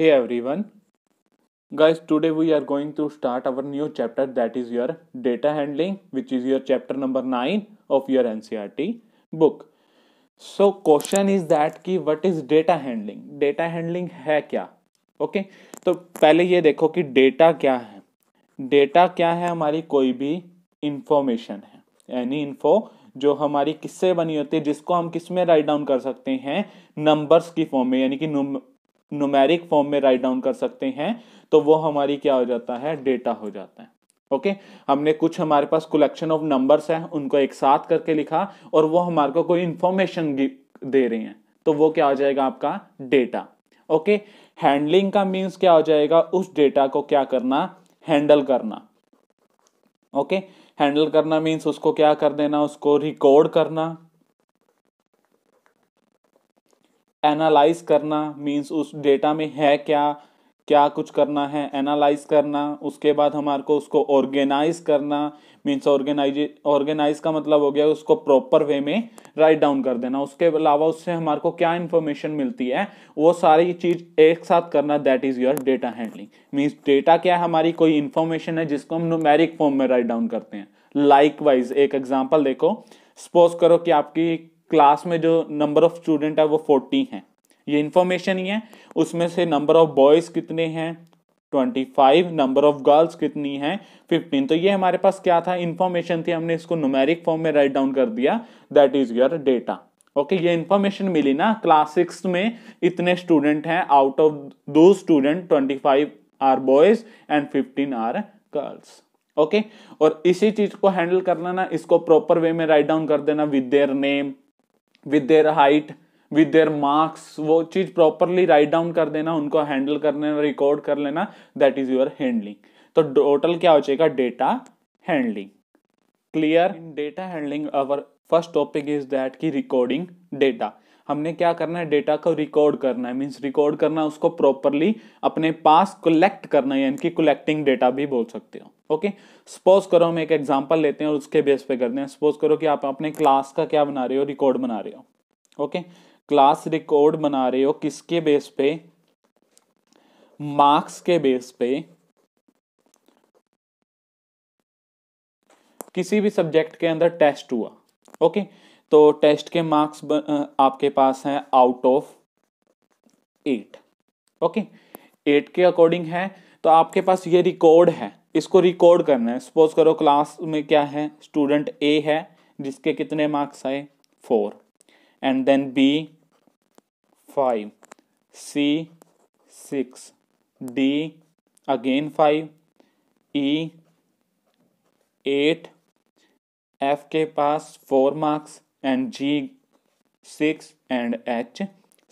Hey everyone. Guys, today we are going to start our new chapter that is your data handling, which is your chapter number 9 of your NCRT book. So question is that कि what is data handling? Data handling है क्या okay okay? तो पहले ये देखो कि data क्या है डेटा क्या है हमारी कोई भी इंफॉर्मेशन है एनी इन्फो जो हमारी किससे बनी होती है जिसको हम किस में राइट डाउन कर सकते हैं नंबर्स की फॉर्म में यानी कि नोमैरिक फॉर्म में राइट डाउन कर सकते हैं तो वो हमारी क्या हो जाता है डेटा हो जाता है ओके हमने कुछ हमारे पास कलेक्शन ऑफ नंबर्स है उनको एक साथ करके लिखा और वो हमारे को कोई इंफॉर्मेशन दे रही हैं तो वो क्या हो जाएगा आपका डेटा ओके हैंडलिंग का मीन्स क्या हो जाएगा उस डेटा को क्या करना हैंडल करना ओके okay? हैंडल करना मीन्स उसको क्या कर देना उसको रिकॉर्ड करना एनालाइज करना मीन्स उस डेटा में है क्या क्या कुछ करना है एनालाइज करना उसके बाद हमारे को उसको ऑर्गेनाइज करना मींस ऑर्गेनाइज ऑर्गेनाइज का मतलब हो गया उसको प्रॉपर वे में राइट डाउन कर देना उसके अलावा उससे हमारे को क्या इंफॉर्मेशन मिलती है वो सारी चीज़ एक साथ करना that is your data handling means data क्या है हमारी कोई इन्फॉर्मेशन है जिसको हम नोमेरिक फॉर्म में राइट डाउन करते हैं लाइक वाइज एक एग्जाम्पल देखो सपोज करो कि आपकी क्लास में जो नंबर ऑफ स्टूडेंट है वो फोर्टी हैं ये इंफॉर्मेशन ही है उसमें से नंबर ऑफ बॉयज़ कितने हैं twenty five number of girls कितनी है फिफ्टीन तो ये हमारे पास क्या था इन्फॉर्मेशन थी हमने इसको नुमेरिक फॉर्म में राइट डाउन कर दिया that is your data okay ये इन्फॉर्मेशन मिली ना क्लास सिक्स में इतने स्टूडेंट हैं आउट ऑफ दो student twenty five are boys and fifteen are girls okay और इसी चीज को हैंडल करना ना इसको प्रॉपर वे में राइट डाउन कर देना with their name with their height with their marks वो चीज प्रॉपरली राइट डाउन कर देना उनको हैंडल कर लेना रिकॉर्ड कर लेना दैट इज योर हैंडलिंग तो टोटल क्या हो जाएगा data handling clear data handling our first topic is that की रिकॉर्डिंग डेटा हमने क्या करना है डेटा को रिकॉर्ड करना है मीन्स रिकॉर्ड करना है उसको प्रॉपरली अपने पास कलेक्ट करना है यानी कि कलेक्टिंग डेटा भी बोल सकते हो ओके सपोज करो हम एक एग्जाम्पल लेते हैं और उसके बेस पे करते हैं सपोज करो कि आप अपने क्लास का क्या बना रहे हो रिकॉर्ड बना रहे हो ओके क्लास रिकॉर्ड बना रहे हो किसके बेस पे मार्क्स के बेस पे किसी भी सब्जेक्ट के अंदर टेस्ट हुआ ओके okay? तो टेस्ट के मार्क्स आपके पास हैं out of eight okay eight के अकॉर्डिंग है तो आपके पास ये रिकॉर्ड है इसको रिकॉर्ड करना है सपोज करो क्लास में क्या है स्टूडेंट ए है जिसके कितने मार्क्स आए four and then B five C six D again five E eight F के पास four marks and G six and H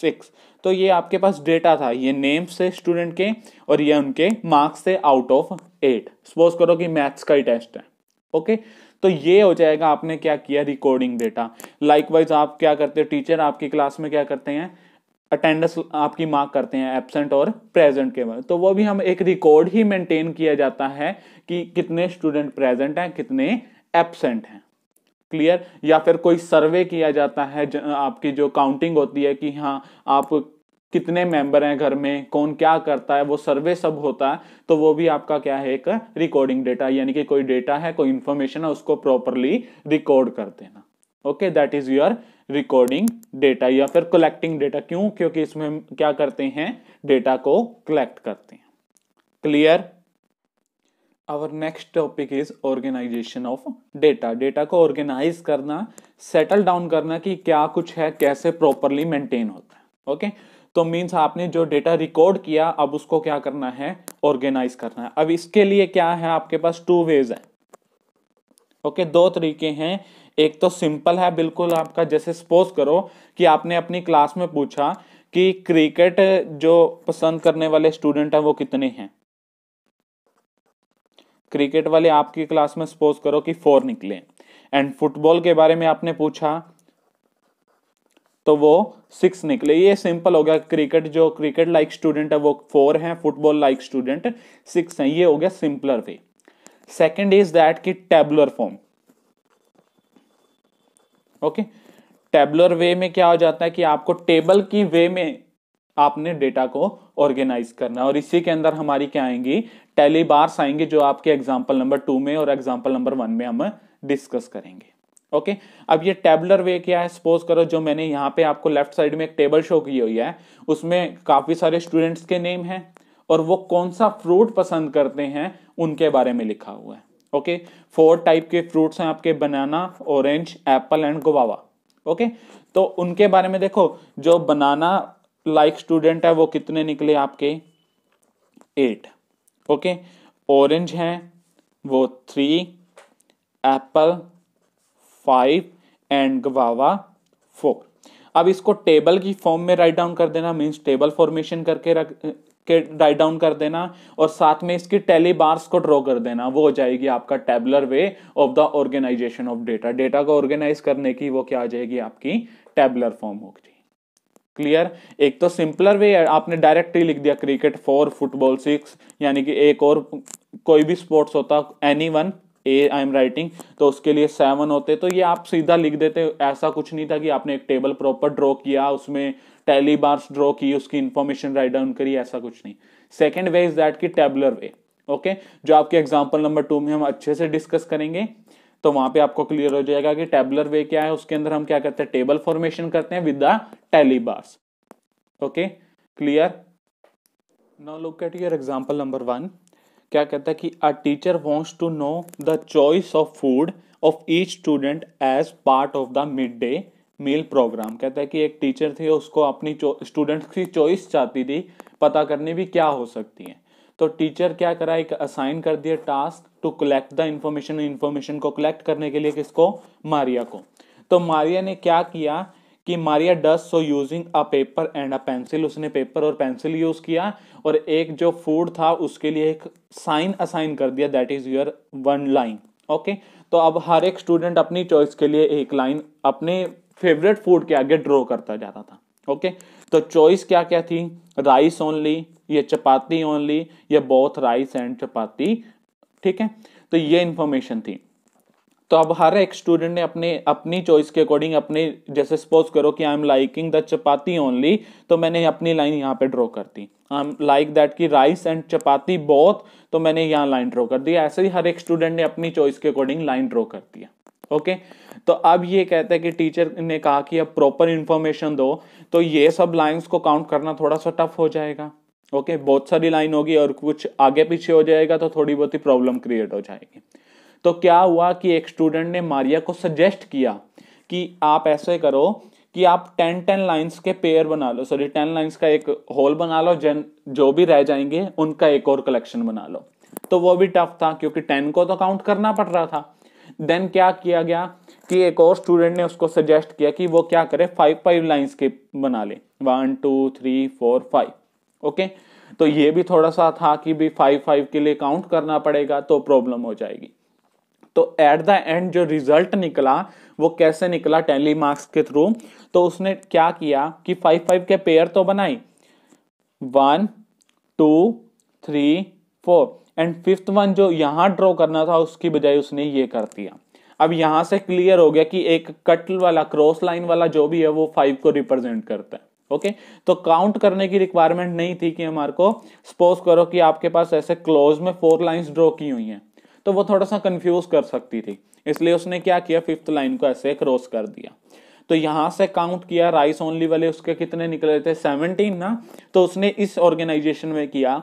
six तो ये आपके पास डेटा था ये नेम्स से स्टूडेंट के और ये उनके मार्क्स से आउट ऑफ एट सपोज करो कि मैथ्स का ही टेस्ट है ओके तो ये हो जाएगा आपने क्या किया रिकॉर्डिंग डेटा लाइकवाइज आप क्या करते हो टीचर आपकी क्लास में क्या करते हैं अटेंडेंस आपकी मार्क करते हैं एबसेंट और प्रेजेंट के बारे तो वो भी हम एक रिकॉर्ड ही मेंटेन किया जाता है कि कितने स्टूडेंट प्रेजेंट हैं कितने एबसेंट हैं क्लियर या फिर कोई सर्वे किया जाता है ज, आपकी जो काउंटिंग होती है कि हाँ आप कितने मेंबर हैं घर में कौन क्या करता है वो सर्वे सब होता है तो वो भी आपका क्या है एक रिकॉर्डिंग डेटा यानी कि कोई डेटा है कोई इंफॉर्मेशन है उसको प्रॉपरली रिकॉर्ड कर देना okay that is your recording data या फिर कलेक्टिंग डेटा क्यों क्योंकि इसमें क्या करते हैं डेटा को कलेक्ट करते हैं clear our next topic is organization of data data को ऑर्गेनाइज करना सेटल डाउन करना कि क्या कुछ है कैसे प्रॉपरली मेंटेन होता है ओके okay? तो मीन्स आपने जो डेटा रिकॉर्ड किया अब उसको क्या करना है ऑर्गेनाइज करना है अब इसके लिए क्या है आपके पास टू वेज है ओके okay? दो तरीके हैं एक तो सिंपल है बिल्कुल आपका जैसे सपोज करो कि आपने अपनी क्लास में पूछा कि क्रिकेट जो पसंद करने वाले स्टूडेंट हैं वो कितने हैं क्रिकेट वाले आपकी क्लास में सपोज करो कि फोर निकले एंड फुटबॉल के बारे में आपने पूछा तो वो सिक्स निकले ये सिंपल हो गया क्रिकेट जो क्रिकेट लाइक स्टूडेंट है वो फोर है फुटबॉल लाइक स्टूडेंट सिक्स है ये हो गया simpler way second is that की tabular form okay tabular way में क्या हो जाता है कि आपको टेबल की वे में आपने डेटा को ऑर्गेनाइज करना और इसी के अंदर हमारी क्या आएंगी टैली बार्स आएंगे जो आपके एग्जाम्पल नंबर टू में और एग्जाम्पल नंबर वन में हम डिस्कस करेंगे ओके okay? अब ये टेबलर वे क्या है सपोज करो जो मैंने यहाँ पे आपको लेफ्ट साइड में एक टेबल शो की हुई है उसमें काफ़ी सारे स्टूडेंट्स के नेम हैं और वो कौन सा फ्रूट पसंद करते हैं उनके बारे में लिखा हुआ है ओके फोर टाइप के फ्रूट्स हैं आपके banana orange apple and guava okay तो उनके बारे में देखो जो बनाना लाइक like स्टूडेंट है वो कितने निकले आपके एट ओके ऑरेंज है वो three apple five and guava four अब इसको टेबल की फॉर्म में राइट डाउन कर देना मीन्स टेबल फॉर्मेशन करके रख के राइट डाउन कर देना और साथ में इसकी टेली बार्स को ड्रॉ कर देना वो हो जाएगी आपका tabular way of the organization of data data को ऑर्गेनाइज करने की वो क्या आ जाएगी आपकी टेबलर फॉर्म होगी क्लियर एक तो सिंपलर वे है आपने डायरेक्टली लिख दिया क्रिकेट फोर फुटबॉल सिक्स यानी कि एक और कोई भी स्पोर्ट्स होता any one a I am writing तो उसके लिए सेवन होते तो ये आप सीधा लिख देते ऐसा कुछ नहीं था कि आपने एक टेबल प्रॉपर ड्रॉ किया उसमें टैली बार्स ड्रॉ की उसकी इंफॉर्मेशन राइट डाउन करी ऐसा कुछ नहीं सेकेंड वे इज दैट की टेबलर वे ओके जो आपके एग्जाम्पल नंबर टू में हम अच्छे से डिस्कस करेंगे तो वहां पे आपको क्लियर हो जाएगा कि टेबलर वे क्या है उसके अंदर हम क्या करते हैं टेबल फॉर्मेशन करते हैं with the tally bars okay clear now look at your example number one क्या कहता है कि a teacher wants to know the choice of food of each student as part of the mid day meal program कहता है कि एक teacher थी उसको अपनी स्टूडेंट की चॉइस चाहती थी पता करने भी क्या हो सकती है तो टीचर क्या करा एक असाइन कर दिया task to collect the information information को कलेक्ट करने के लिए किसको मारिया को तो मारिया ने क्या किया कि Maria does so using a paper and a pencil उसने पेपर और पेंसिल यूज किया और एक जो फूड था उसके लिए एक साइन असाइन कर दिया that is your one line okay तो अब हर एक स्टूडेंट अपनी चॉइस के लिए एक लाइन अपने फेवरेट फूड के आगे ड्रॉ करता जाता था ओके तो चॉइस क्या क्या थी राइस ओनली या चपाती ओनली या बोथ राइस एंड चपाती ठीक है तो ये इंफॉर्मेशन थी तो अब हर एक स्टूडेंट ने अपने अपनी चॉइस के अकॉर्डिंग अपने जैसे सपोज करो कि I am liking the chapati only तो मैंने अपनी लाइन यहाँ पे ड्रॉ कर दी आई एम लाइक दैट कि राइस एंड चपाती बोथ तो मैंने यहाँ लाइन ड्रॉ कर दी ऐसे ही हर एक स्टूडेंट ने अपनी चॉइस के अकॉर्डिंग लाइन ड्रॉ कर दिया ओके तो अब ये कहता है कि टीचर ने कहा कि अब प्रॉपर इन्फॉर्मेशन दो तो ये सब लाइन्स को काउंट करना थोड़ा सा टफ हो जाएगा ओके okay? बहुत सारी लाइन होगी और कुछ आगे पीछे हो जाएगा तो थोड़ी बहुत ही प्रॉब्लम क्रिएट हो जाएगी तो क्या हुआ कि एक स्टूडेंट ने मारिया को सजेस्ट किया कि आप ऐसे करो कि आप टेन टेन लाइंस के पेयर बना लो सॉरी टेन लाइंस का एक होल बना लो जन जो भी रह जाएंगे उनका एक और कलेक्शन बना लो तो वो भी टफ था क्योंकि टेन को तो काउंट करना पड़ रहा था देन क्या किया गया कि एक और स्टूडेंट ने उसको सजेस्ट किया कि वो क्या करे फाइव फाइव लाइन्स के बना ले one two three four five okay तो ये भी थोड़ा सा था कि भी फाइव फाइव के लिए काउंट करना पड़ेगा तो प्रॉब्लम हो जाएगी तो एट द एंड जो रिजल्ट निकला वो कैसे निकला टेली मार्क्स के थ्रू तो उसने क्या किया कि फाइव फाइव के पेयर तो बनाई one two three four and fifth one जो यहां ड्रॉ करना था उसकी बजाय उसने ये कर दिया अब यहां से क्लियर हो गया कि एक कट वाला क्रॉस लाइन वाला जो भी है वो फाइव को रिप्रेजेंट करता है ओके okay? तो काउंट करने की रिक्वायरमेंट नहीं थी कि हमारे को सपोज करो कि आपके पास ऐसे क्लोज में फोर लाइंस ड्रॉ की हुई हैं तो वो थोड़ा सा कंफ्यूज कर सकती थी इसलिए उसने क्या किया फिफ्थ लाइन को ऐसे क्रॉस कर दिया तो यहां से काउंट किया राइस ओनली वाले उसके कितने निकले थे सेवनटीन ना तो उसने इस ऑर्गेनाइजेशन में किया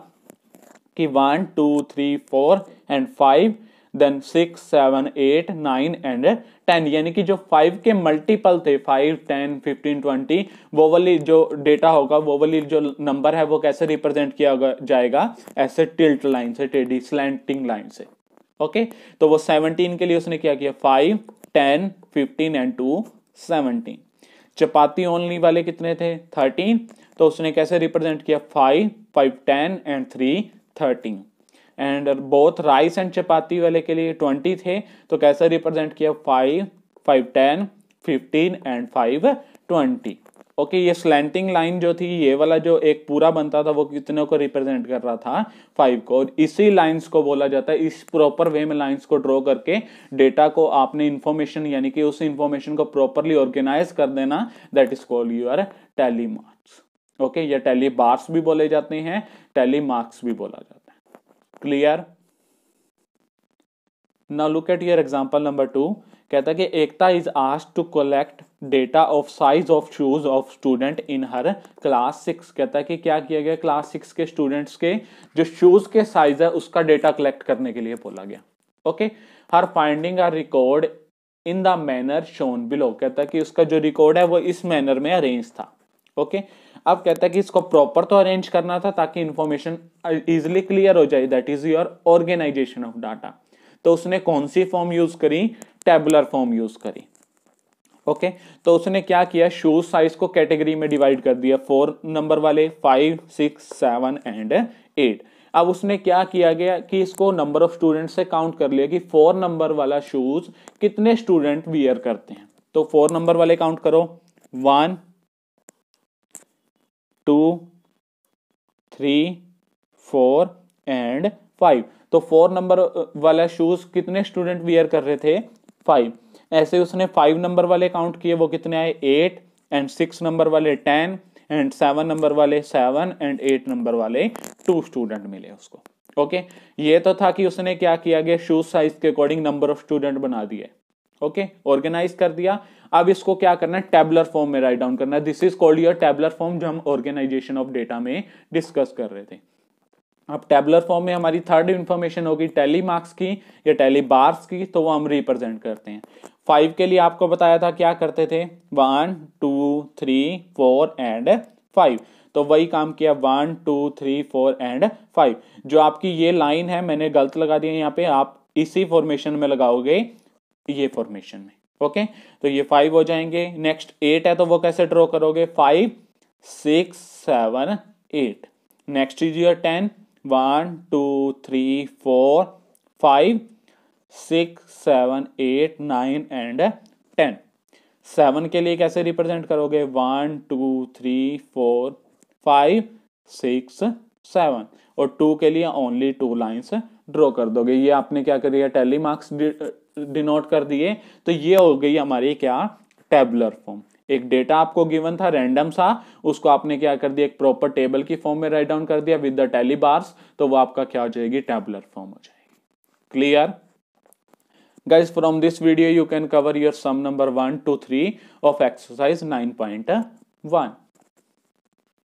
कि one two three four and five then six seven eight nine and ten यानी कि जो फाइव के मल्टीपल थे फाइव टेन फिफ्टीन ट्वेंटी वो वाली जो डेटा होगा वो वाली जो नंबर है वो कैसे रिप्रेजेंट किया जाएगा ऐसे टिल्ट लाइन से टेडी स्लैंटिंग लाइन से ओके तो वो सेवनटीन के लिए उसने क्या किया five ten fifteen and two seventeen chapati only वाले कितने थे थर्टीन तो उसने कैसे रिप्रेजेंट किया five five ten and three thirteen and both rice and chapati वाले के लिए ट्वेंटी थे तो कैसे रिप्रेजेंट किया five five ten fifteen and five twenty okay ये स्लैंटिंग लाइन जो थी ये वाला जो एक पूरा बनता था वो कितने को रिप्रेजेंट कर रहा था फाइव को और इसी लाइंस को बोला जाता है इस प्रॉपर वे में लाइंस को ड्रॉ करके डेटा को आपने इन्फॉर्मेशन यानी कि उस इन्फॉर्मेशन को प्रॉपरली ऑर्गेनाइज कर देना that is call your tally marks okay या टैली बार्स भी बोले जाते हैं टैली मार्क्स भी बोला जाता है clear now look at your example number two कहता है कि Ekta is asked to collect data of size of shoes of student in her class six कहता है कि क्या किया गया क्लास सिक्स के स्टूडेंट्स के जो शूज के साइज है उसका डेटा कलेक्ट करने के लिए बोला गया okay her finding are record in the manner shown below कहता है कि उसका जो रिकॉर्ड है वो इस मैनर में अरेंज था ओके okay? अब कहता है कि इसको प्रॉपर तो अरेंज करना था ताकि इन्फॉर्मेशन इजिली क्लियर हो जाए that is your organization of data तो उसने कौन सी फॉर्म यूज करी टेबुलर फॉर्म यूज करी ओके okay? तो उसने क्या किया शूज साइज को कैटेगरी में डिवाइड कर दिया फोर नंबर वाले five six seven and eight अब उसने क्या किया गया कि इसको नंबर ऑफ स्टूडेंट से काउंट कर लिया कि फोर नंबर वाला शूज कितने स्टूडेंट वियर करते हैं तो फोर नंबर वाले काउंट करो one two three four and five तो फोर नंबर uh, वाला शूज कितने स्टूडेंट वियर कर रहे थे फाइव ऐसे उसने फाइव नंबर वाले काउंट किए वो कितने आए एट एंड सिक्स नंबर वाले टेन एंड सेवन नंबर वाले सेवन एंड एट नंबर वाले टू स्टूडेंट मिले उसको ओके okay? ये तो था कि उसने क्या किया गया शूज साइज के अकॉर्डिंग नंबर ऑफ स्टूडेंट बना दिए ओके ऑर्गेनाइज कर दिया अब इसको क्या करना है टेबलर फॉर्म में राइट डाउन करना है this is called your tabular form जो हम ऑर्गेनाइजेशन ऑफ डेटा में डिस्कस कर रहे थे अब टेबलर फॉर्म में हमारी थर्ड इन्फॉर्मेशन होगी टैली मार्क्स की या टैली बार्स की तो वो हम रिप्रेजेंट करते हैं फाइव के लिए आपको बताया था क्या करते थे one two three four and five तो वही काम किया one two three four and five जो आपकी ये लाइन है मैंने गलत लगा दिया यहाँ पे आप इसी फॉर्मेशन में लगाओगे ये फॉर्मेशन में ओके तो ये फाइव हो जाएंगे नेक्स्ट एट है तो वो कैसे ड्रॉ करोगे five six seven eight next is your ten one two three four five six seven eight nine and ten seven के लिए कैसे रिप्रेजेंट करोगे one two three four five six seven और टू के लिए ओनली टू लाइन्स ड्रॉ कर दोगे ये आपने क्या कर दिया टेली मार्क्स डिनोट कर दिए तो ये हो गई हमारी क्या टेबलर फॉर्म एक डेटा आपको गिवन था रैंडम सा उसको आपने क्या कर दिया एक प्रॉपर टेबल की फॉर्म में राइट डाउन कर दिया विद द टैली बार्स तो वो आपका क्या हो जाएगी टेबलर फॉर्म हो जाएगी clear guys from this video you can cover your sum number one two three of exercise nine point one